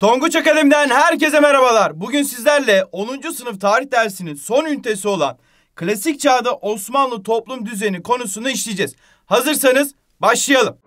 Tonguç Akademi'den herkese merhabalar. Bugün sizlerle 10. sınıf tarih dersinin son ünitesi olan klasik çağda Osmanlı toplum düzeni konusunu işleyeceğiz. Hazırsanız başlayalım.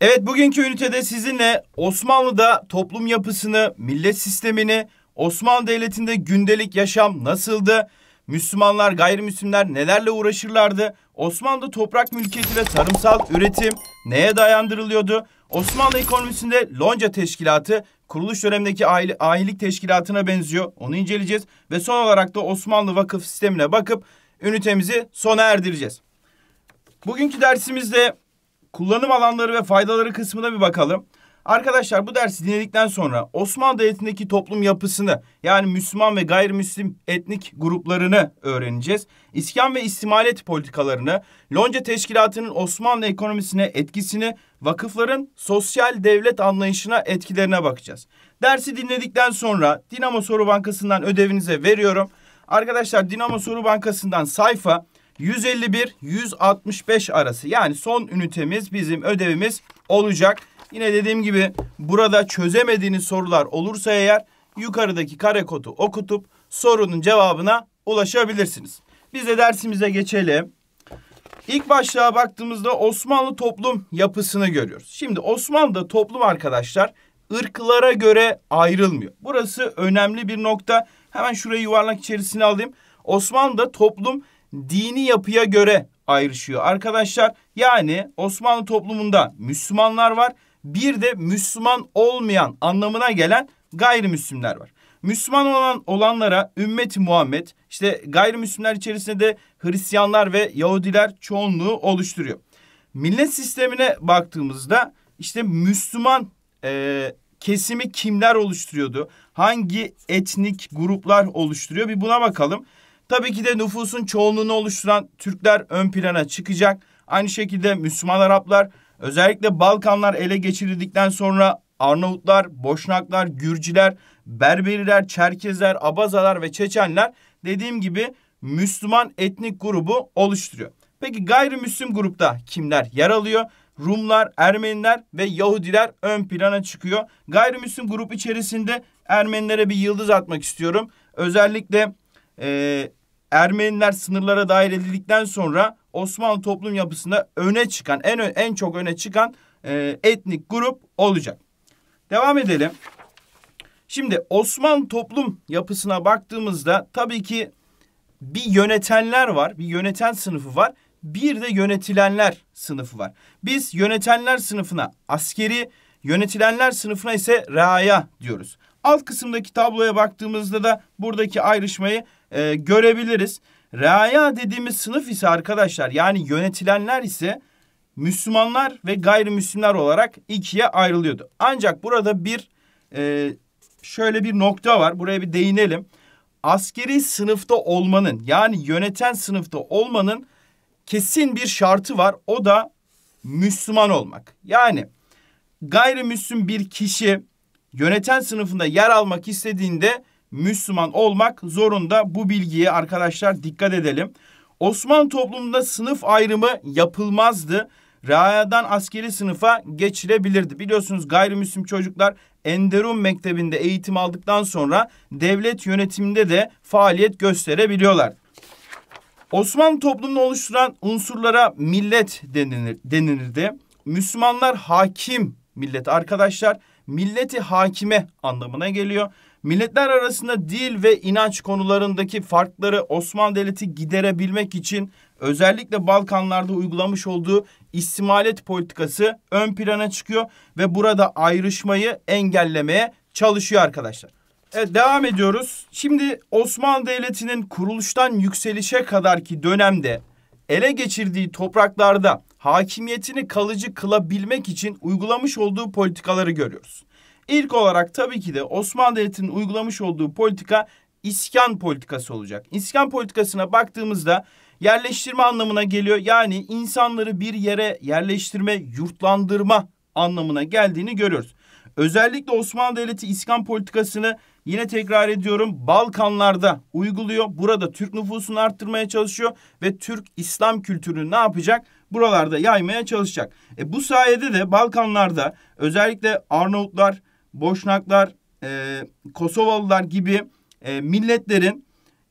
Evet bugünkü ünitede sizinle Osmanlı'da toplum yapısını, millet sistemini, Osmanlı Devleti'nde gündelik yaşam nasıldı, Müslümanlar, gayrimüslimler nelerle uğraşırlardı, Osmanlı'da toprak mülkiyeti ve tarımsal üretim, neye dayandırılıyordu? Osmanlı ekonomisinde lonca teşkilatı kuruluş dönemindeki aile, ailelik teşkilatına benziyor. Onu inceleyeceğiz ve son olarak da Osmanlı vakıf sistemine bakıp ünitemizi sona erdireceğiz. Bugünkü dersimizde kullanım alanları ve faydaları kısmına bir bakalım. Arkadaşlar bu dersi dinledikten sonra Osmanlı Devleti'ndeki toplum yapısını yani Müslüman ve gayrimüslim etnik gruplarını öğreneceğiz. İskan ve istimalet politikalarını, Lonca Teşkilatı'nın Osmanlı ekonomisine etkisini, vakıfların sosyal devlet anlayışına etkilerine bakacağız. Dersi dinledikten sonra Dinamo Soru Bankası'ndan ödevinize veriyorum. Arkadaşlar Dinamo Soru Bankası'ndan sayfa 151-165 arası yani son ünitemiz bizim ödevimiz olacak. Yine dediğim gibi burada çözemediğiniz sorular olursa eğer yukarıdaki kare kodu okutup sorunun cevabına ulaşabilirsiniz. Biz de dersimize geçelim. İlk başlığa baktığımızda Osmanlı toplum yapısını görüyoruz. Şimdi Osmanlı'da toplum arkadaşlar ırklara göre ayrılmıyor. Burası önemli bir nokta. Hemen şurayı yuvarlak içerisine alayım. Osmanlı'da toplum dini yapıya göre ayrışıyor. Arkadaşlar yani Osmanlı toplumunda Müslümanlar var bir de Müslüman olmayan anlamına gelen gayrimüslimler var. Müslüman olan olanlara ümmeti Muhammed işte gayrimüslimler içerisinde de Hristiyanlar ve Yahudiler çoğunluğu oluşturuyor. Millet sistemine baktığımızda işte Müslüman e, kesimi kimler oluşturuyordu? Hangi etnik gruplar oluşturuyor? Bir buna bakalım. Tabii ki de nüfusun çoğunluğunu oluşturan Türkler ön plana çıkacak. Aynı şekilde Müslüman Araplar Özellikle Balkanlar ele geçirildikten sonra Arnavutlar, Boşnaklar, Gürcüler, Berberiler, Çerkezler, Abazalar ve Çeçenler dediğim gibi Müslüman etnik grubu oluşturuyor. Peki gayrimüslim grupta kimler yer alıyor? Rumlar, Ermeniler ve Yahudiler ön plana çıkıyor. Gayrimüslim grup içerisinde Ermenilere bir yıldız atmak istiyorum. Özellikle e, Ermeniler sınırlara dahil edildikten sonra Osmanlı toplum yapısında öne çıkan en en çok öne çıkan e, etnik grup olacak. Devam edelim. Şimdi Osmanlı toplum yapısına baktığımızda tabii ki bir yönetenler var, bir yöneten sınıfı var. Bir de yönetilenler sınıfı var. Biz yönetenler sınıfına askeri, yönetilenler sınıfına ise raya diyoruz. Alt kısımdaki tabloya baktığımızda da buradaki ayrışmayı e, görebiliriz. Raya dediğimiz sınıf ise arkadaşlar yani yönetilenler ise Müslümanlar ve gayrimüslimler olarak ikiye ayrılıyordu. Ancak burada bir e, şöyle bir nokta var. Buraya bir değinelim. Askeri sınıfta olmanın yani yöneten sınıfta olmanın kesin bir şartı var. O da Müslüman olmak. Yani gayrimüslim bir kişi yöneten sınıfında yer almak istediğinde Müslüman olmak zorunda. Bu bilgiye arkadaşlar dikkat edelim. Osmanlı toplumunda sınıf ayrımı yapılmazdı. Rayadan askeri sınıfa geçilebilirdi. Biliyorsunuz gayrimüslim çocuklar Enderun Mektebi'nde eğitim aldıktan sonra devlet yönetiminde de faaliyet gösterebiliyorlar. Osmanlı toplumunu oluşturan unsurlara millet denilir, denilirdi. Müslümanlar hakim millet arkadaşlar milleti hakime anlamına geliyor. Milletler arasında dil ve inanç konularındaki farkları Osmanlı Devleti giderebilmek için özellikle Balkanlarda uygulamış olduğu istimalet politikası ön plana çıkıyor ve burada ayrışmayı engellemeye çalışıyor arkadaşlar. Evet devam ediyoruz. Şimdi Osmanlı Devleti'nin kuruluştan yükselişe kadarki dönemde ele geçirdiği topraklarda hakimiyetini kalıcı kılabilmek için uygulamış olduğu politikaları görüyoruz. İlk olarak tabii ki de Osmanlı Devleti'nin uygulamış olduğu politika iskan politikası olacak. İskan politikasına baktığımızda yerleştirme anlamına geliyor. Yani insanları bir yere yerleştirme, yurtlandırma anlamına geldiğini görüyoruz. Özellikle Osmanlı Devleti iskan politikasını Yine tekrar ediyorum Balkanlarda uyguluyor. Burada Türk nüfusunu arttırmaya çalışıyor ve Türk İslam kültürünü ne yapacak? Buralarda yaymaya çalışacak. E bu sayede de Balkanlarda özellikle Arnavutlar, Boşnaklar, e, Kosovalılar gibi e, milletlerin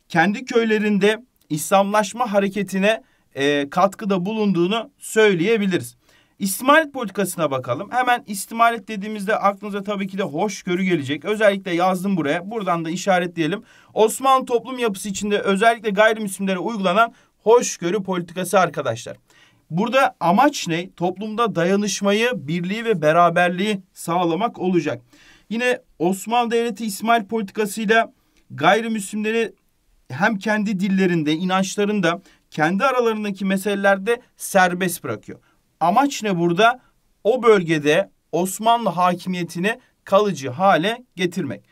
kendi köylerinde İslamlaşma hareketine e, katkıda bulunduğunu söyleyebiliriz. İstimalet politikasına bakalım. Hemen istimalet dediğimizde aklınıza tabii ki de hoşgörü gelecek. Özellikle yazdım buraya. Buradan da işaretleyelim. Osmanlı toplum yapısı içinde özellikle gayrimüslimlere uygulanan hoşgörü politikası arkadaşlar. Burada amaç ne? Toplumda dayanışmayı, birliği ve beraberliği sağlamak olacak. Yine Osmanlı Devleti İsmail politikasıyla gayrimüslimleri hem kendi dillerinde, inançlarında, kendi aralarındaki meselelerde serbest bırakıyor. Amaç ne burada? O bölgede Osmanlı hakimiyetini kalıcı hale getirmek.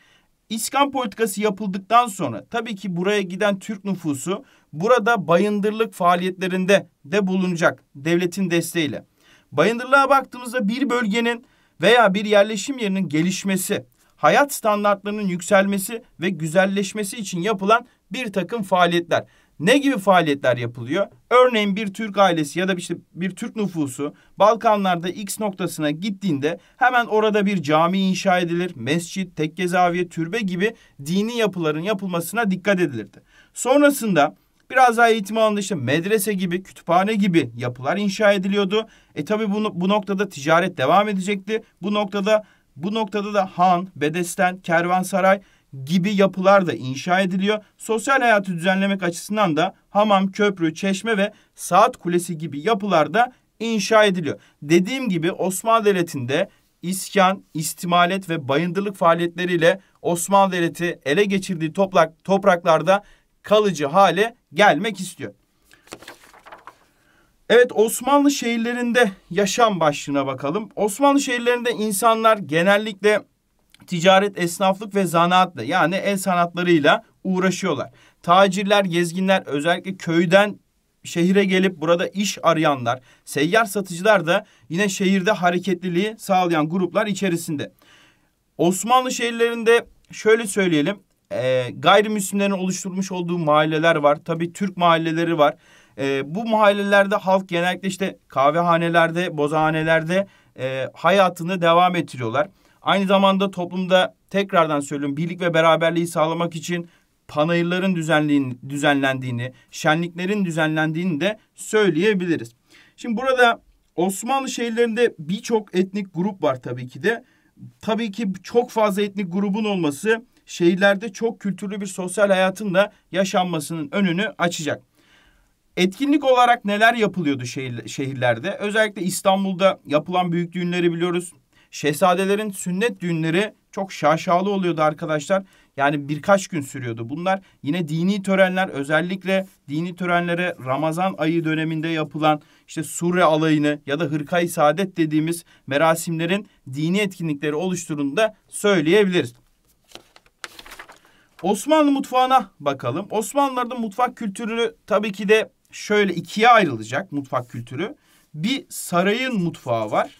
İskan politikası yapıldıktan sonra tabii ki buraya giden Türk nüfusu burada bayındırlık faaliyetlerinde de bulunacak devletin desteğiyle. Bayındırlığa baktığımızda bir bölgenin veya bir yerleşim yerinin gelişmesi, hayat standartlarının yükselmesi ve güzelleşmesi için yapılan bir takım faaliyetler. Ne gibi faaliyetler yapılıyor? Örneğin bir Türk ailesi ya da işte bir Türk nüfusu Balkanlarda X noktasına gittiğinde hemen orada bir cami inşa edilir. Mescit, tekke zaviye, türbe gibi dini yapıların yapılmasına dikkat edilirdi. Sonrasında biraz daha eğitim alanında işte medrese gibi, kütüphane gibi yapılar inşa ediliyordu. E tabi bu, bu noktada ticaret devam edecekti. Bu noktada bu noktada da han, bedesten, kervansaray gibi yapılar da inşa ediliyor. Sosyal hayatı düzenlemek açısından da hamam, köprü, çeşme ve saat kulesi gibi yapılar da inşa ediliyor. Dediğim gibi Osmanlı Devleti'nde iskan, istimalet ve bayındırlık faaliyetleriyle Osmanlı Devleti ele geçirdiği toprak, topraklarda kalıcı hale gelmek istiyor. Evet Osmanlı şehirlerinde yaşam başlığına bakalım. Osmanlı şehirlerinde insanlar genellikle ticaret, esnaflık ve zanaatla yani el sanatlarıyla uğraşıyorlar. Tacirler, gezginler özellikle köyden şehire gelip burada iş arayanlar, seyyar satıcılar da yine şehirde hareketliliği sağlayan gruplar içerisinde. Osmanlı şehirlerinde şöyle söyleyelim, e, gayrimüslimlerin oluşturmuş olduğu mahalleler var. tabi Türk mahalleleri var. E, bu mahallelerde halk genellikle işte kahvehanelerde, bozahanelerde e, hayatını devam ettiriyorlar. Aynı zamanda toplumda tekrardan söylüyorum birlik ve beraberliği sağlamak için panayırların düzenlendiğini, şenliklerin düzenlendiğini de söyleyebiliriz. Şimdi burada Osmanlı şehirlerinde birçok etnik grup var tabii ki de. Tabii ki çok fazla etnik grubun olması şehirlerde çok kültürlü bir sosyal hayatın da yaşanmasının önünü açacak. Etkinlik olarak neler yapılıyordu şehirlerde? Özellikle İstanbul'da yapılan büyük düğünleri biliyoruz. Şehzadelerin sünnet düğünleri çok şaşalı oluyordu arkadaşlar. Yani birkaç gün sürüyordu. Bunlar yine dini törenler özellikle dini törenlere Ramazan ayı döneminde yapılan işte sure alayını ya da hırkayı saadet dediğimiz merasimlerin dini etkinlikleri oluşturduğunu da söyleyebiliriz. Osmanlı mutfağına bakalım. Osmanlılarda mutfak kültürü tabii ki de şöyle ikiye ayrılacak mutfak kültürü. Bir sarayın mutfağı var.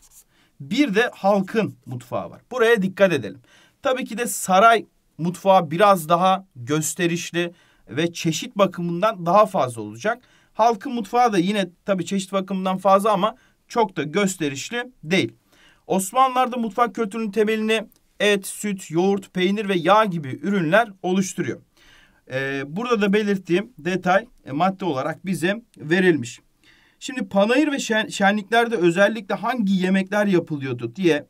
Bir de halkın mutfağı var. Buraya dikkat edelim. Tabii ki de saray mutfağı biraz daha gösterişli ve çeşit bakımından daha fazla olacak. Halkın mutfağı da yine tabii çeşit bakımından fazla ama çok da gösterişli değil. Osmanlılar'da mutfak kültürünün temelini et, süt, yoğurt, peynir ve yağ gibi ürünler oluşturuyor. Ee, burada da belirttiğim detay e, madde olarak bize verilmiş. Şimdi panayır ve şen, şenliklerde özellikle hangi yemekler yapılıyordu diye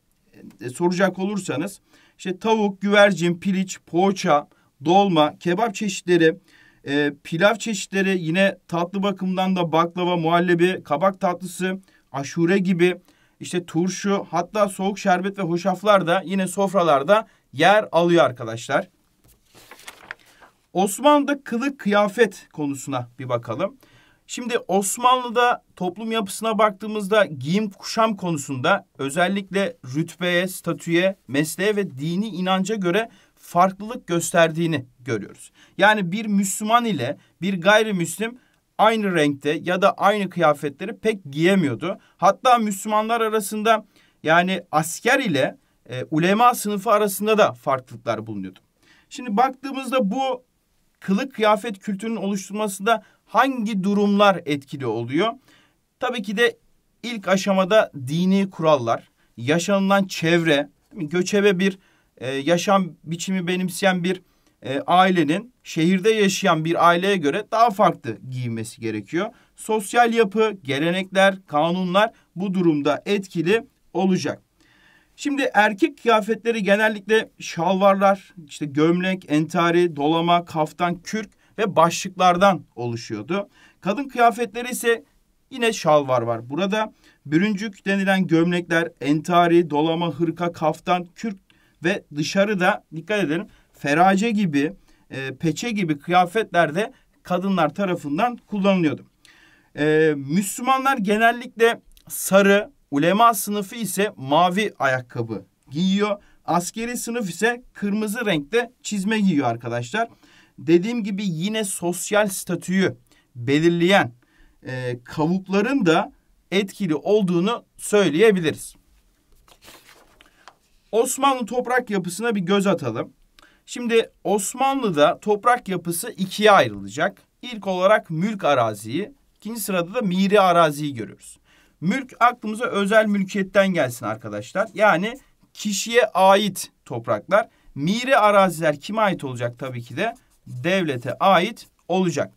e, soracak olursanız işte tavuk, güvercin, piliç, poğaça, dolma, kebap çeşitleri, e, pilav çeşitleri yine tatlı bakımından da baklava, muhallebi, kabak tatlısı, aşure gibi işte turşu hatta soğuk şerbet ve hoşaflar da yine sofralarda yer alıyor arkadaşlar. Osmanlı'da kılık kıyafet konusuna bir bakalım. Şimdi Osmanlı'da toplum yapısına baktığımızda giyim kuşam konusunda özellikle rütbeye, statüye, mesleğe ve dini inanca göre farklılık gösterdiğini görüyoruz. Yani bir Müslüman ile bir gayrimüslim aynı renkte ya da aynı kıyafetleri pek giyemiyordu. Hatta Müslümanlar arasında yani asker ile e, ulema sınıfı arasında da farklılıklar bulunuyordu. Şimdi baktığımızda bu kılık kıyafet kültürünün oluşturmasında hangi durumlar etkili oluyor? Tabii ki de ilk aşamada dini kurallar, yaşanılan çevre, göçebe bir e, yaşam biçimi benimseyen bir e, ailenin şehirde yaşayan bir aileye göre daha farklı giyinmesi gerekiyor. Sosyal yapı, gelenekler, kanunlar bu durumda etkili olacak. Şimdi erkek kıyafetleri genellikle şalvarlar, işte gömlek, entari, dolama, kaftan, kürk ve başlıklardan oluşuyordu. Kadın kıyafetleri ise yine şalvar var. Burada bürüncük denilen gömlekler, entari, dolama, hırka, kaftan, kürk ve dışarıda dikkat edelim ferace gibi, e, peçe gibi kıyafetler de kadınlar tarafından kullanılıyordu. E, Müslümanlar genellikle sarı, ulema sınıfı ise mavi ayakkabı giyiyor. Askeri sınıf ise kırmızı renkte çizme giyiyor arkadaşlar. Dediğim gibi yine sosyal statüyü belirleyen e, kavukların da etkili olduğunu söyleyebiliriz. Osmanlı toprak yapısına bir göz atalım. Şimdi Osmanlı'da toprak yapısı ikiye ayrılacak. İlk olarak mülk araziyi, ikinci sırada da miri araziyi görüyoruz. Mülk aklımıza özel mülkiyetten gelsin arkadaşlar. Yani kişiye ait topraklar. Miri araziler kime ait olacak tabii ki de? devlete ait olacak.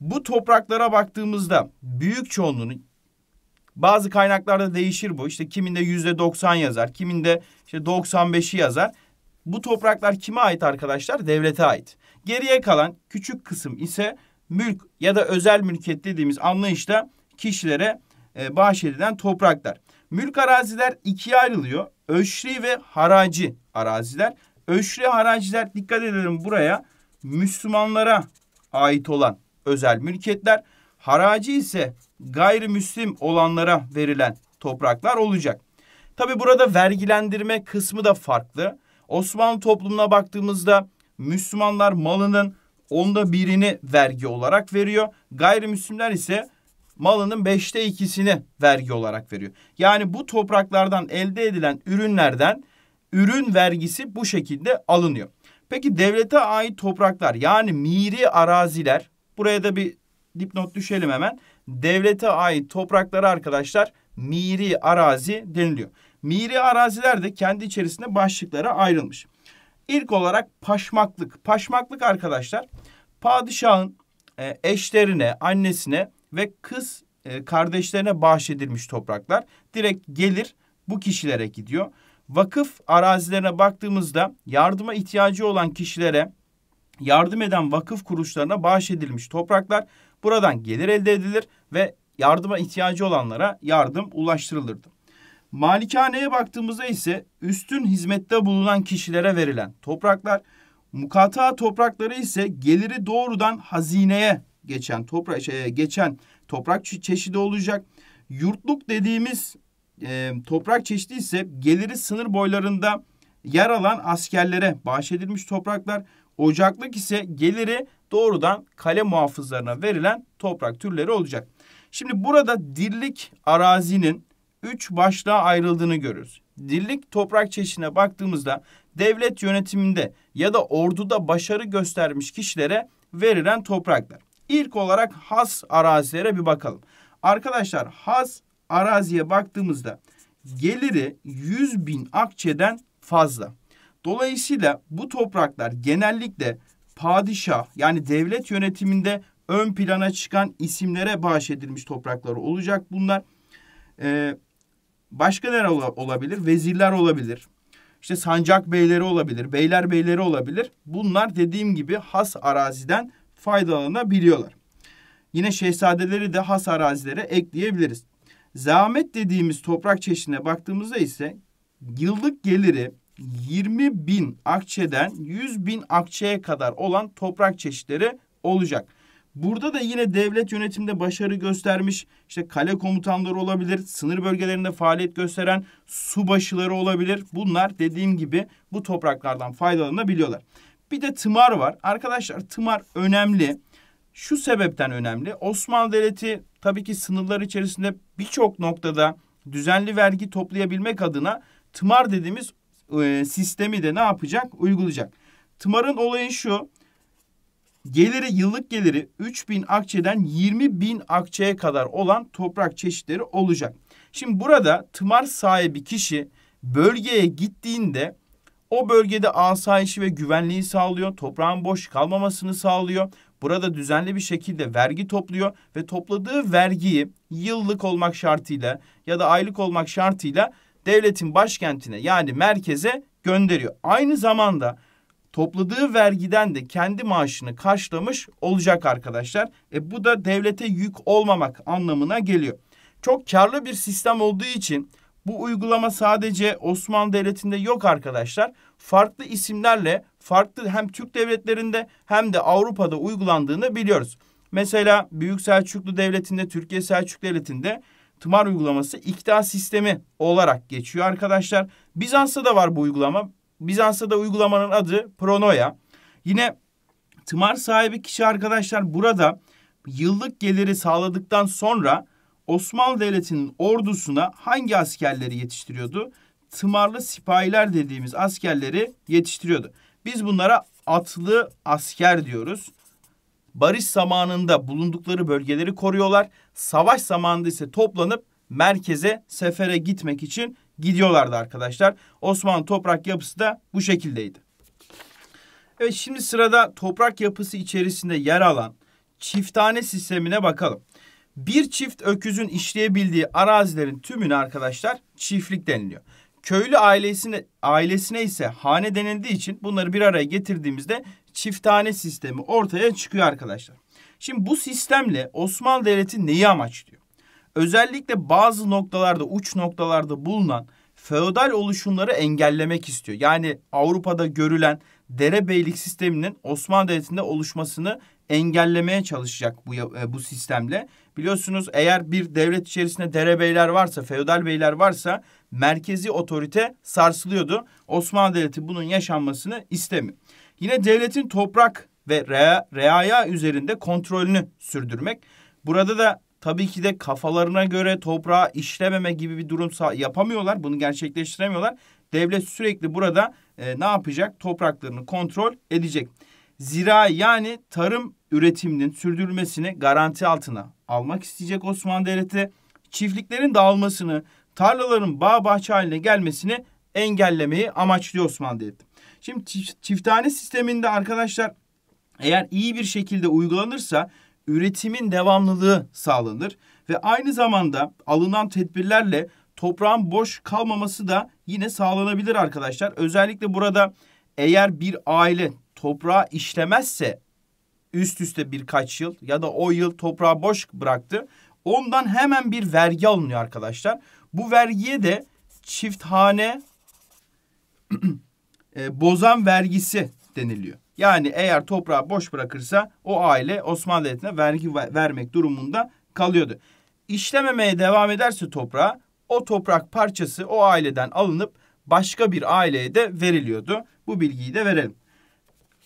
Bu topraklara baktığımızda büyük çoğunluğunu bazı kaynaklarda değişir bu. İşte kiminde yüzde 90 yazar, kiminde işte 95'i yazar. Bu topraklar kime ait arkadaşlar? Devlete ait. Geriye kalan küçük kısım ise mülk ya da özel mülkiyet dediğimiz anlayışta kişilere e, bahşedilen topraklar. Mülk araziler ikiye ayrılıyor. Öşri ve haraci araziler. Öşri haraciler dikkat edelim buraya Müslümanlara ait olan özel mülkiyetler, haraci ise gayrimüslim olanlara verilen topraklar olacak. Tabi burada vergilendirme kısmı da farklı. Osmanlı toplumuna baktığımızda Müslümanlar malının onda birini vergi olarak veriyor. Gayrimüslimler ise malının beşte ikisini vergi olarak veriyor. Yani bu topraklardan elde edilen ürünlerden ürün vergisi bu şekilde alınıyor. Peki devlete ait topraklar yani miri araziler buraya da bir dipnot düşelim hemen. Devlete ait topraklara arkadaşlar miri arazi deniliyor. Miri araziler de kendi içerisinde başlıklara ayrılmış. İlk olarak paşmaklık. Paşmaklık arkadaşlar padişahın e, eşlerine, annesine ve kız e, kardeşlerine bahşedilmiş topraklar. Direkt gelir bu kişilere gidiyor. Vakıf arazilerine baktığımızda yardıma ihtiyacı olan kişilere yardım eden vakıf kuruluşlarına edilmiş topraklar buradan gelir elde edilir ve yardıma ihtiyacı olanlara yardım ulaştırılırdı. Malikaneye baktığımızda ise üstün hizmette bulunan kişilere verilen topraklar, mukata toprakları ise geliri doğrudan hazineye geçen toprak şey, geçen toprak çeşidi olacak. Yurtluk dediğimiz e, toprak çeşidi ise geliri sınır boylarında yer alan askerlere bahşedilmiş topraklar. Ocaklık ise geliri doğrudan kale muhafızlarına verilen toprak türleri olacak. Şimdi burada dirlik arazinin üç başlığa ayrıldığını görürüz. Dirlik toprak çeşidine baktığımızda devlet yönetiminde ya da orduda başarı göstermiş kişilere verilen topraklar. İlk olarak has arazilere bir bakalım. Arkadaşlar has araziye baktığımızda geliri 100 bin akçeden fazla. Dolayısıyla bu topraklar genellikle padişah yani devlet yönetiminde ön plana çıkan isimlere bahşedilmiş topraklar olacak bunlar. Ee, başka neler olabilir? Vezirler olabilir. İşte sancak beyleri olabilir, beyler beyleri olabilir. Bunlar dediğim gibi has araziden faydalanabiliyorlar. Yine şehzadeleri de has arazilere ekleyebiliriz. Zahmet dediğimiz toprak çeşidine baktığımızda ise yıllık geliri 20 bin akçeden 100 bin akçeye kadar olan toprak çeşitleri olacak. Burada da yine devlet yönetimde başarı göstermiş işte kale komutanları olabilir, sınır bölgelerinde faaliyet gösteren subaşıları olabilir. Bunlar dediğim gibi bu topraklardan faydalanabiliyorlar. Bir de tımar var. Arkadaşlar tımar önemli şu sebepten önemli. Osmanlı Devleti tabii ki sınırlar içerisinde birçok noktada düzenli vergi toplayabilmek adına tımar dediğimiz e, sistemi de ne yapacak? Uygulayacak. Tımarın olayı şu. Geliri yıllık geliri 3000 akçeden 20000 akçeye kadar olan toprak çeşitleri olacak. Şimdi burada tımar sahibi kişi bölgeye gittiğinde o bölgede asayişi ve güvenliği sağlıyor. Toprağın boş kalmamasını sağlıyor. Burada düzenli bir şekilde vergi topluyor ve topladığı vergiyi yıllık olmak şartıyla ya da aylık olmak şartıyla devletin başkentine yani merkeze gönderiyor. Aynı zamanda topladığı vergiden de kendi maaşını karşılamış olacak arkadaşlar. E bu da devlete yük olmamak anlamına geliyor. Çok karlı bir sistem olduğu için bu uygulama sadece Osmanlı Devleti'nde yok arkadaşlar. Farklı isimlerle farklı hem Türk devletlerinde hem de Avrupa'da uygulandığını biliyoruz. Mesela Büyük Selçuklu Devleti'nde, Türkiye Selçuklu Devleti'nde tımar uygulaması ikta sistemi olarak geçiyor arkadaşlar. Bizans'ta da var bu uygulama. Bizans'ta da uygulamanın adı pronoya. Yine tımar sahibi kişi arkadaşlar burada yıllık geliri sağladıktan sonra Osmanlı Devleti'nin ordusuna hangi askerleri yetiştiriyordu? Tımarlı sipahiler dediğimiz askerleri yetiştiriyordu. Biz bunlara atlı asker diyoruz. Barış zamanında bulundukları bölgeleri koruyorlar. Savaş zamanında ise toplanıp merkeze sefere gitmek için gidiyorlardı arkadaşlar. Osmanlı toprak yapısı da bu şekildeydi. Evet şimdi sırada toprak yapısı içerisinde yer alan çiftane sistemine bakalım. Bir çift öküzün işleyebildiği arazilerin tümüne arkadaşlar çiftlik deniliyor. Köylü ailesine ailesine ise hane denildiği için bunları bir araya getirdiğimizde çifthane sistemi ortaya çıkıyor arkadaşlar. Şimdi bu sistemle Osmanlı Devleti neyi amaçlıyor? Özellikle bazı noktalarda uç noktalarda bulunan feodal oluşumları engellemek istiyor. Yani Avrupa'da görülen derebeylik sisteminin Osmanlı Devleti'nde oluşmasını engellemeye çalışacak bu e, bu sistemle. Biliyorsunuz eğer bir devlet içerisinde derebeyler varsa, feodal beyler varsa merkezi otorite sarsılıyordu. Osmanlı Devleti bunun yaşanmasını istemiyor. Yine devletin toprak ve reaya üzerinde kontrolünü sürdürmek. Burada da tabii ki de kafalarına göre toprağa işlememe gibi bir durum yapamıyorlar. Bunu gerçekleştiremiyorlar. Devlet sürekli burada e, ne yapacak? Topraklarını kontrol edecek. Zira yani tarım üretiminin sürdürülmesini garanti altına almak isteyecek Osmanlı Devleti. Çiftliklerin dağılmasını, tarlaların bağ bahçe haline gelmesini engellemeyi amaçlıyor Osmanlı Devleti. Şimdi çifthane sisteminde arkadaşlar eğer iyi bir şekilde uygulanırsa üretimin devamlılığı sağlanır ve aynı zamanda alınan tedbirlerle toprağın boş kalmaması da yine sağlanabilir arkadaşlar. Özellikle burada eğer bir aile toprağı işlemezse üst üste birkaç yıl ya da o yıl toprağı boş bıraktı. Ondan hemen bir vergi alınıyor arkadaşlar. Bu vergiye de çifthane e, bozan vergisi deniliyor. Yani eğer toprağı boş bırakırsa o aile Osmanlı Devleti'ne vergi vermek durumunda kalıyordu. İşlememeye devam ederse toprağı o toprak parçası o aileden alınıp başka bir aileye de veriliyordu. Bu bilgiyi de verelim.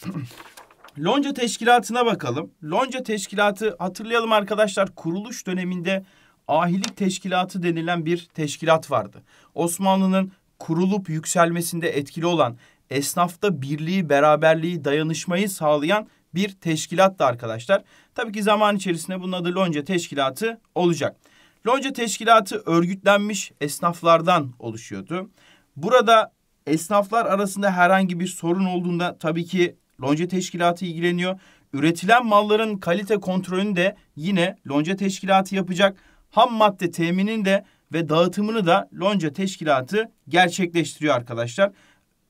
Lonca Teşkilatı'na bakalım. Lonca Teşkilatı hatırlayalım arkadaşlar kuruluş döneminde ahilik teşkilatı denilen bir teşkilat vardı. Osmanlı'nın kurulup yükselmesinde etkili olan, esnafta birliği, beraberliği, dayanışmayı sağlayan bir teşkilat da arkadaşlar. Tabii ki zaman içerisinde bunun adı Lonca Teşkilatı olacak. Lonca Teşkilatı örgütlenmiş esnaflardan oluşuyordu. Burada esnaflar arasında herhangi bir sorun olduğunda tabii ki Lonca Teşkilatı ilgileniyor. Üretilen malların kalite kontrolünü de yine Lonca Teşkilatı yapacak ham madde teminini de ve dağıtımını da lonca teşkilatı gerçekleştiriyor arkadaşlar.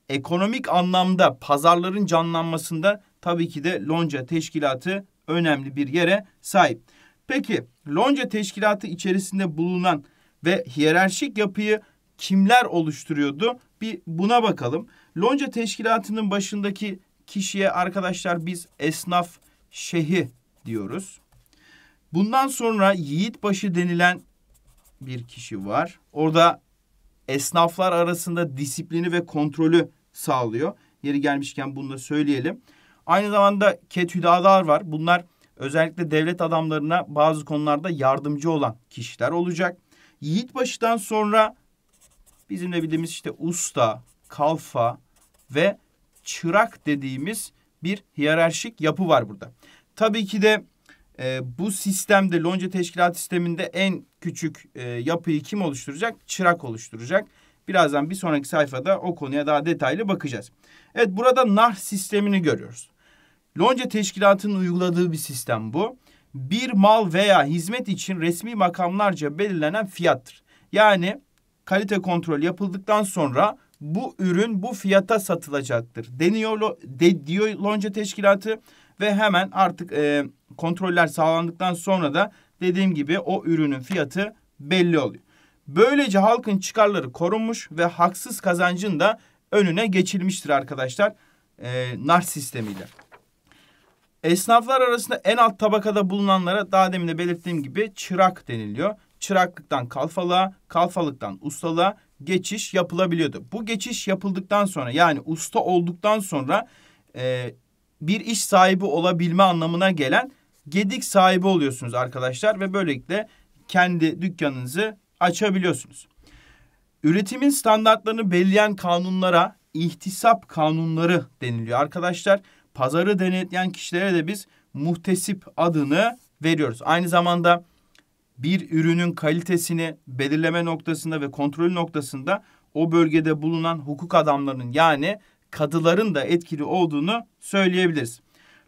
Ekonomik anlamda pazarların canlanmasında tabii ki de lonca teşkilatı önemli bir yere sahip. Peki lonca teşkilatı içerisinde bulunan ve hiyerarşik yapıyı kimler oluşturuyordu? Bir buna bakalım. Lonca teşkilatının başındaki kişiye arkadaşlar biz esnaf şehi diyoruz. Bundan sonra Yiğitbaşı denilen bir kişi var. Orada esnaflar arasında disiplini ve kontrolü sağlıyor. Yeri gelmişken bunu da söyleyelim. Aynı zamanda ketüdadar var. Bunlar özellikle devlet adamlarına bazı konularda yardımcı olan kişiler olacak. Yiğitbaşı'dan sonra bizim de bildiğimiz işte usta, kalfa ve çırak dediğimiz bir hiyerarşik yapı var burada. Tabii ki de e, bu sistemde lonca teşkilat sisteminde en küçük e, yapıyı kim oluşturacak? Çırak oluşturacak. Birazdan bir sonraki sayfada o konuya daha detaylı bakacağız. Evet burada nar sistemini görüyoruz. Lonca teşkilatının uyguladığı bir sistem bu. Bir mal veya hizmet için resmi makamlarca belirlenen fiyattır. Yani kalite kontrol yapıldıktan sonra bu ürün bu fiyata satılacaktır deniyor de, diyor lonca teşkilatı ve hemen artık e, kontroller sağlandıktan sonra da dediğim gibi o ürünün fiyatı belli oluyor. Böylece halkın çıkarları korunmuş ve haksız kazancın da önüne geçilmiştir arkadaşlar e, nar sistemiyle. Esnaflar arasında en alt tabakada bulunanlara daha demin de belirttiğim gibi çırak deniliyor. Çıraklıktan kalfalığa, kalfalıktan ustalığa geçiş yapılabiliyordu. Bu geçiş yapıldıktan sonra yani usta olduktan sonra e, bir iş sahibi olabilme anlamına gelen gedik sahibi oluyorsunuz arkadaşlar ve böylelikle kendi dükkanınızı açabiliyorsunuz. Üretimin standartlarını belirleyen kanunlara ihtisap kanunları deniliyor arkadaşlar. Pazarı denetleyen kişilere de biz muhtesip adını veriyoruz. Aynı zamanda bir ürünün kalitesini belirleme noktasında ve kontrol noktasında o bölgede bulunan hukuk adamlarının yani kadıların da etkili olduğunu söyleyebiliriz.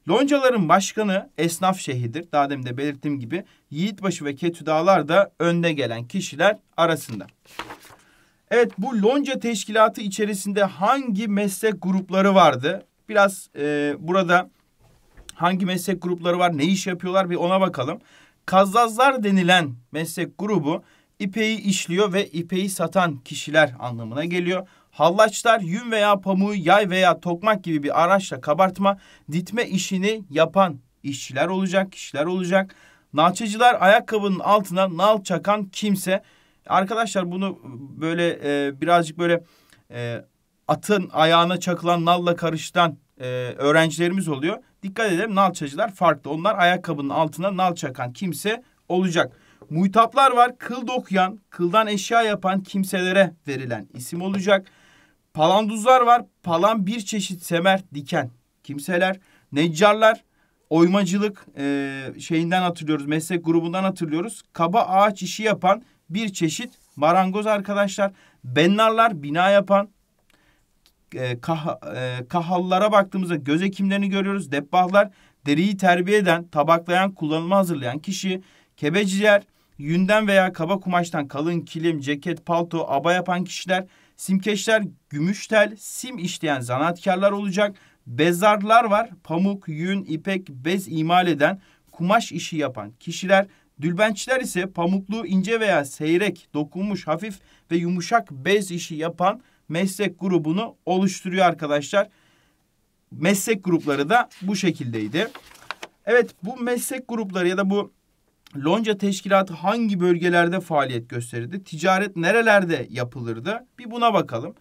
Loncaların başkanı esnaf şehidir. Daha demin de belirttiğim gibi Yiğitbaşı ve Ketüdalar da önde gelen kişiler arasında. Evet bu lonca teşkilatı içerisinde hangi meslek grupları vardı? Biraz e, burada hangi meslek grupları var, ne iş yapıyorlar bir ona bakalım. Kazazlar denilen meslek grubu ipeyi işliyor ve ipeyi satan kişiler anlamına geliyor. Hallaçlar yün veya pamuğu yay veya tokmak gibi bir araçla kabartma, ditme işini yapan işçiler olacak, kişiler olacak. Nalçacılar ayakkabının altına nal çakan kimse. Arkadaşlar bunu böyle e, birazcık böyle e, atın ayağına çakılan nalla karıştıran e, öğrencilerimiz oluyor. Dikkat edelim nalçacılar farklı. Onlar ayakkabının altına nal çakan kimse olacak. Muhtaplar var. Kıl dokuyan, kıldan eşya yapan kimselere verilen isim olacak. Palanduzlar var. Palan bir çeşit semer, diken. Kimseler, neccarlar, oymacılık e, şeyinden hatırlıyoruz. Meslek grubundan hatırlıyoruz. Kaba ağaç işi yapan bir çeşit marangoz arkadaşlar. Bennarlar bina yapan. E, kah, e, kahallara baktığımızda göz hekimlerini görüyoruz. Debbahlar deriyi terbiye eden, tabaklayan, kullanıma hazırlayan kişi. Kebeciler, yünden veya kaba kumaştan kalın kilim, ceket, palto, aba yapan kişiler. Simkeşler gümüş tel, sim işleyen zanaatkarlar olacak. Bezarlar var. Pamuk, yün, ipek, bez imal eden, kumaş işi yapan kişiler. Dülbençler ise pamuklu, ince veya seyrek, dokunmuş, hafif ve yumuşak bez işi yapan meslek grubunu oluşturuyor arkadaşlar. Meslek grupları da bu şekildeydi. Evet bu meslek grupları ya da bu Lonca Teşkilatı hangi bölgelerde faaliyet gösterirdi? Ticaret nerelerde yapılırdı? Bir buna bakalım.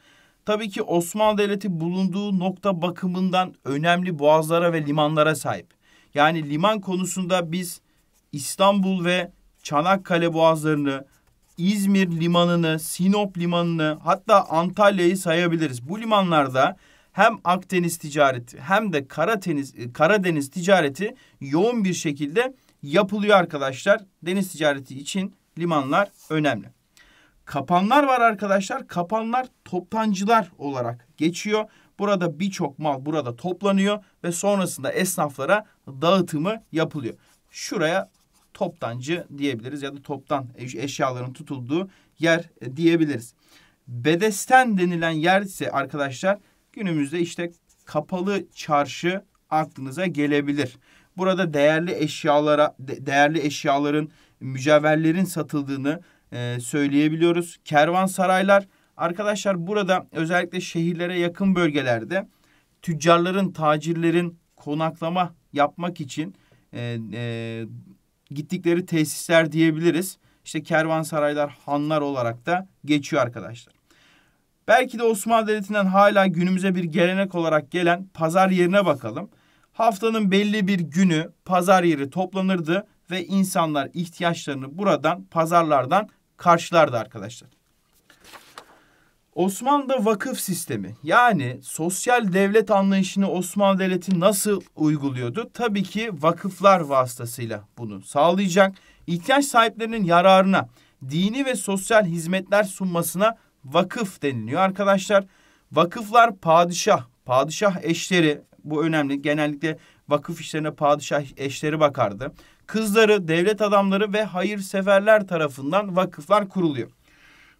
Tabii ki Osmanlı Devleti bulunduğu nokta bakımından önemli boğazlara ve limanlara sahip. Yani liman konusunda biz İstanbul ve Çanakkale boğazlarını, İzmir limanını, Sinop limanını hatta Antalya'yı sayabiliriz. Bu limanlarda hem Akdeniz ticareti hem de Karadeniz Karadeniz ticareti yoğun bir şekilde yapılıyor arkadaşlar. Deniz ticareti için limanlar önemli. Kapanlar var arkadaşlar. Kapanlar toptancılar olarak geçiyor. Burada birçok mal burada toplanıyor ve sonrasında esnaflara dağıtımı yapılıyor. Şuraya toptancı diyebiliriz ya da toptan eşyaların tutulduğu yer diyebiliriz. Bedesten denilen yer ise arkadaşlar günümüzde işte kapalı çarşı aklınıza gelebilir. Burada değerli eşyalara de, değerli eşyaların mücevherlerin satıldığını e, söyleyebiliyoruz. Kervansaraylar arkadaşlar burada özellikle şehirlere yakın bölgelerde tüccarların, tacirlerin konaklama yapmak için e, e, gittikleri tesisler diyebiliriz. İşte kervansaraylar, hanlar olarak da geçiyor arkadaşlar. Belki de Osmanlı Devleti'nden hala günümüze bir gelenek olarak gelen pazar yerine bakalım. Haftanın belli bir günü pazar yeri toplanırdı ve insanlar ihtiyaçlarını buradan pazarlardan karşılardı arkadaşlar. Osmanlı'da vakıf sistemi yani sosyal devlet anlayışını Osmanlı Devleti nasıl uyguluyordu? Tabii ki vakıflar vasıtasıyla bunu sağlayacak. İhtiyaç sahiplerinin yararına dini ve sosyal hizmetler sunmasına vakıf deniliyor arkadaşlar. Vakıflar padişah, padişah eşleri, bu önemli. Genellikle vakıf işlerine padişah eşleri bakardı. Kızları, devlet adamları ve hayırseverler tarafından vakıflar kuruluyor.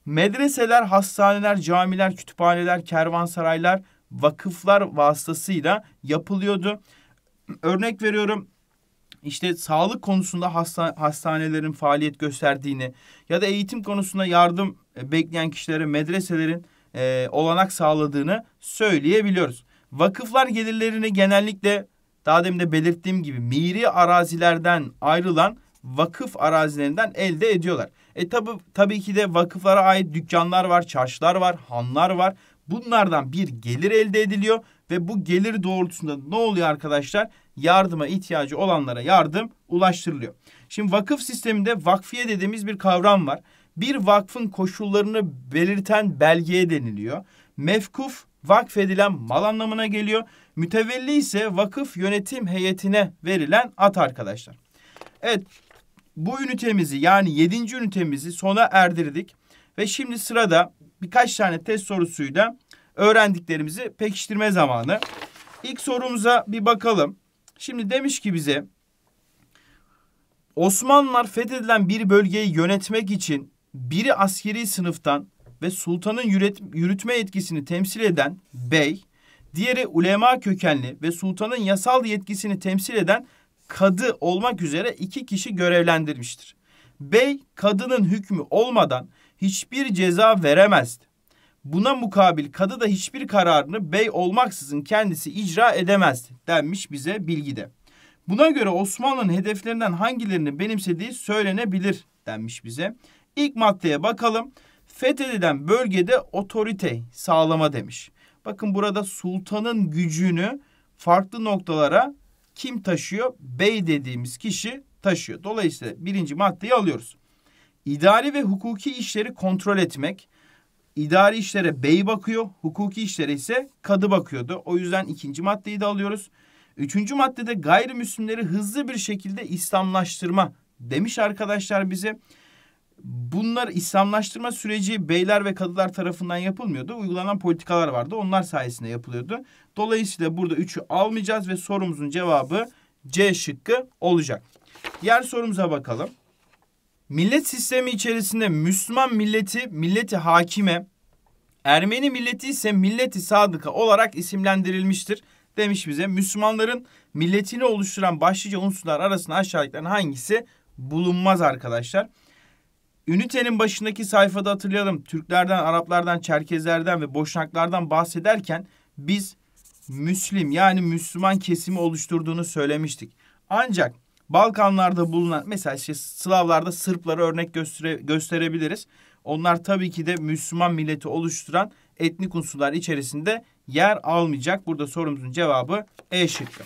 Medreseler, hastaneler, camiler, kütüphaneler, kervansaraylar vakıflar vasıtasıyla yapılıyordu. Örnek veriyorum işte sağlık konusunda hasta, hastanelerin faaliyet gösterdiğini ya da eğitim konusunda yardım bekleyen kişilere medreselerin e, olanak sağladığını söyleyebiliyoruz. Vakıflar gelirlerini genellikle daha demin de belirttiğim gibi miri arazilerden ayrılan vakıf arazilerinden elde ediyorlar. E tabi, tabii ki de vakıflara ait dükkanlar var, çarşılar var, hanlar var. Bunlardan bir gelir elde ediliyor ve bu gelir doğrultusunda ne oluyor arkadaşlar? Yardıma ihtiyacı olanlara yardım ulaştırılıyor. Şimdi vakıf sisteminde vakfiye dediğimiz bir kavram var. Bir vakfın koşullarını belirten belgeye deniliyor. Mevkuf vakfedilen mal anlamına geliyor. Mütevelli ise vakıf yönetim heyetine verilen at arkadaşlar. Evet bu ünitemizi yani yedinci ünitemizi sona erdirdik. Ve şimdi sırada birkaç tane test sorusuyla öğrendiklerimizi pekiştirme zamanı. İlk sorumuza bir bakalım. Şimdi demiş ki bize Osmanlılar fethedilen bir bölgeyi yönetmek için biri askeri sınıftan, ve sultanın yürütme yetkisini temsil eden bey, diğeri ulema kökenli ve sultanın yasal yetkisini temsil eden kadı olmak üzere iki kişi görevlendirmiştir. Bey kadının hükmü olmadan hiçbir ceza veremezdi. Buna mukabil kadı da hiçbir kararını bey olmaksızın kendisi icra edemezdi denmiş bize bilgide. Buna göre Osmanlı'nın hedeflerinden hangilerini benimsediği söylenebilir denmiş bize. İlk maddeye bakalım. Fethedilen bölgede otorite sağlama demiş. Bakın burada sultanın gücünü farklı noktalara kim taşıyor? Bey dediğimiz kişi taşıyor. Dolayısıyla birinci maddeyi alıyoruz. İdari ve hukuki işleri kontrol etmek. İdari işlere bey bakıyor, hukuki işlere ise kadı bakıyordu. O yüzden ikinci maddeyi de alıyoruz. Üçüncü maddede gayrimüslimleri hızlı bir şekilde İslamlaştırma demiş arkadaşlar bize. Bunlar İslamlaştırma süreci beyler ve kadılar tarafından yapılmıyordu. Uygulanan politikalar vardı. Onlar sayesinde yapılıyordu. Dolayısıyla burada 3'ü almayacağız ve sorumuzun cevabı C şıkkı olacak. Diğer sorumuza bakalım. Millet sistemi içerisinde Müslüman milleti, milleti hakime, Ermeni milleti ise milleti sadıka olarak isimlendirilmiştir. Demiş bize Müslümanların milletini oluşturan başlıca unsurlar arasında aşağıdakilerin hangisi bulunmaz arkadaşlar? Ünitenin başındaki sayfada hatırlayalım. Türklerden, Araplardan, Çerkezlerden ve Boşnaklardan bahsederken biz Müslim yani Müslüman kesimi oluşturduğunu söylemiştik. Ancak Balkanlarda bulunan mesela işte Slavlarda Sırpları örnek göstere, gösterebiliriz. Onlar tabii ki de Müslüman milleti oluşturan etnik unsurlar içerisinde yer almayacak. Burada sorumuzun cevabı E şıkkı.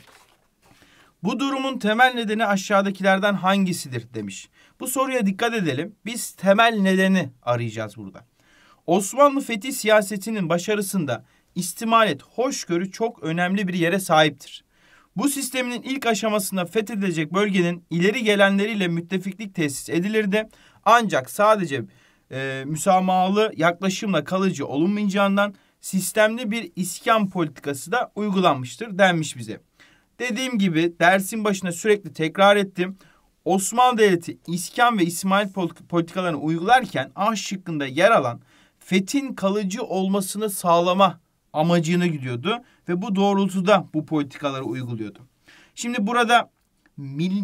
Bu durumun temel nedeni aşağıdakilerden hangisidir demiş. Bu soruya dikkat edelim. Biz temel nedeni arayacağız burada. Osmanlı fethi siyasetinin başarısında istimalet, hoşgörü çok önemli bir yere sahiptir. Bu sisteminin ilk aşamasında fethedilecek bölgenin ileri gelenleriyle müttefiklik tesis edilirdi. Ancak sadece e, müsamahalı yaklaşımla kalıcı olunmayacağından sistemli bir iskan politikası da uygulanmıştır denmiş bize. Dediğim gibi dersin başına sürekli tekrar ettim. Osmanlı Devleti iskan ve İsmail politikalarını uygularken A şıkkında yer alan fethin kalıcı olmasını sağlama amacını gidiyordu ve bu doğrultuda bu politikaları uyguluyordu. Şimdi burada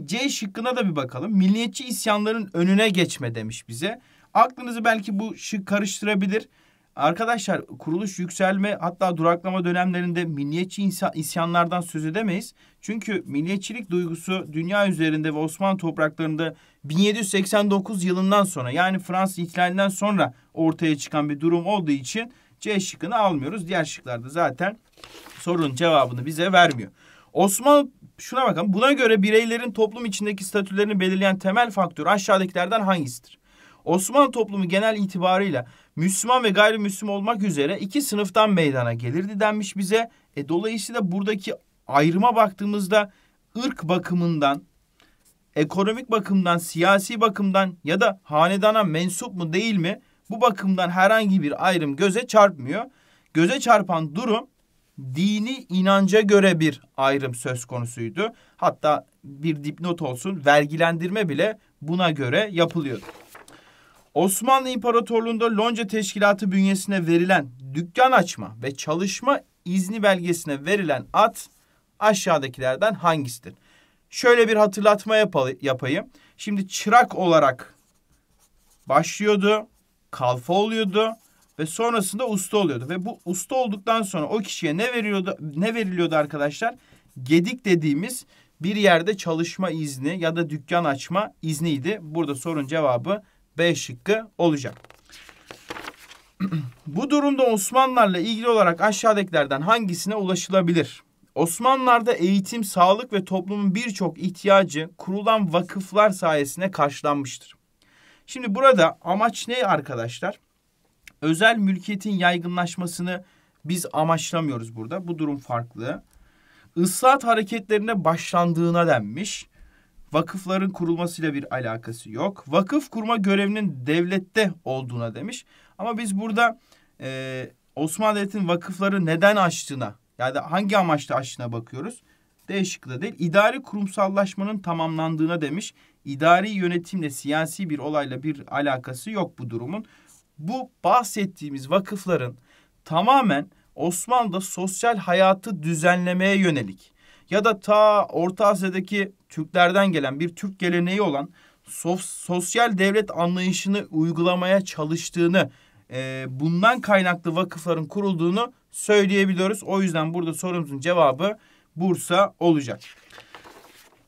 C şıkkına da bir bakalım. Milliyetçi isyanların önüne geçme demiş bize. Aklınızı belki bu şık karıştırabilir. Arkadaşlar kuruluş yükselme hatta duraklama dönemlerinde milliyetçi isyanlardan söz edemeyiz. Çünkü milliyetçilik duygusu dünya üzerinde ve Osmanlı topraklarında 1789 yılından sonra yani Fransız ihtilalinden sonra ortaya çıkan bir durum olduğu için C şıkkını almıyoruz. Diğer şıklarda zaten sorunun cevabını bize vermiyor. Osmanlı şuna bakalım. Buna göre bireylerin toplum içindeki statülerini belirleyen temel faktör aşağıdakilerden hangisidir? Osmanlı toplumu genel itibarıyla Müslüman ve gayrimüslim olmak üzere iki sınıftan meydana gelirdi denmiş bize. E, dolayısıyla buradaki ayrıma baktığımızda ırk bakımından, ekonomik bakımdan, siyasi bakımdan ya da hanedana mensup mu değil mi bu bakımdan herhangi bir ayrım göze çarpmıyor. Göze çarpan durum dini inanca göre bir ayrım söz konusuydu. Hatta bir dipnot olsun vergilendirme bile buna göre yapılıyordu. Osmanlı İmparatorluğu'nda lonca teşkilatı bünyesine verilen dükkan açma ve çalışma izni belgesine verilen at aşağıdakilerden hangisidir? Şöyle bir hatırlatma yapayım. Şimdi çırak olarak başlıyordu, kalfa oluyordu ve sonrasında usta oluyordu ve bu usta olduktan sonra o kişiye ne veriyordu ne veriliyordu arkadaşlar? Gedik dediğimiz bir yerde çalışma izni ya da dükkan açma izniydi. Burada sorun cevabı B şıkkı olacak. Bu durumda Osmanlılarla ilgili olarak aşağıdakilerden hangisine ulaşılabilir? Osmanlılarda eğitim, sağlık ve toplumun birçok ihtiyacı kurulan vakıflar sayesinde karşılanmıştır. Şimdi burada amaç ne arkadaşlar? Özel mülkiyetin yaygınlaşmasını biz amaçlamıyoruz burada. Bu durum farklı. Islahat hareketlerine başlandığına denmiş vakıfların kurulmasıyla bir alakası yok. Vakıf kurma görevinin devlette olduğuna demiş. Ama biz burada e, Osmanlı Devleti'nin vakıfları neden açtığına yani hangi amaçla açtığına bakıyoruz. Değişikliği değil. İdari kurumsallaşmanın tamamlandığına demiş. İdari yönetimle siyasi bir olayla bir alakası yok bu durumun. Bu bahsettiğimiz vakıfların tamamen Osmanlı'da sosyal hayatı düzenlemeye yönelik ya da ta Orta Asya'daki Türklerden gelen bir Türk geleneği olan sos sosyal devlet anlayışını uygulamaya çalıştığını e, bundan kaynaklı vakıfların kurulduğunu söyleyebiliyoruz. O yüzden burada sorumuzun cevabı Bursa olacak.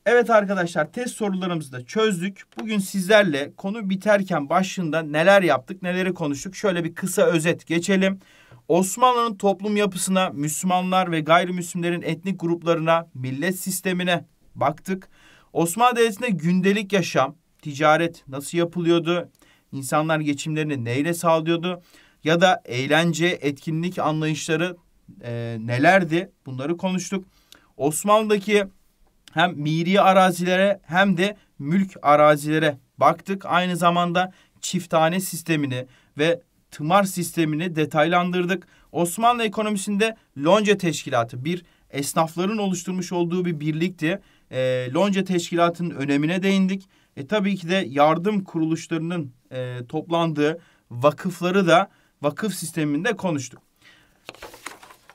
Evet arkadaşlar test sorularımızı da çözdük. Bugün sizlerle konu biterken başında neler yaptık, neleri konuştuk şöyle bir kısa özet geçelim. Osmanlı'nın toplum yapısına, Müslümanlar ve gayrimüslimlerin etnik gruplarına, millet sistemine baktık. Osmanlı Devleti'nde gündelik yaşam, ticaret nasıl yapılıyordu? İnsanlar geçimlerini neyle sağlıyordu? Ya da eğlence, etkinlik anlayışları e, nelerdi? Bunları konuştuk. Osmanlı'daki hem miri arazilere hem de mülk arazilere baktık. Aynı zamanda çifthane sistemini ve tımar sistemini detaylandırdık. Osmanlı ekonomisinde lonca teşkilatı bir esnafların oluşturmuş olduğu bir birlikti. E, lonca teşkilatının önemine değindik. E, tabii ki de yardım kuruluşlarının e, toplandığı vakıfları da vakıf sisteminde konuştuk.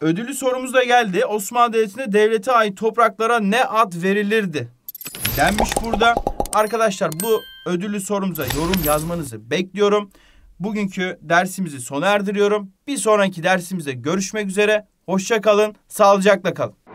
Ödüllü sorumuz da geldi. Osmanlı Devleti'nde devlete ait topraklara ne ad verilirdi? Denmiş burada. Arkadaşlar bu ödüllü sorumuza yorum yazmanızı bekliyorum bugünkü dersimizi sona erdiriyorum. Bir sonraki dersimizde görüşmek üzere. Hoşça kalın, sağlıcakla kalın.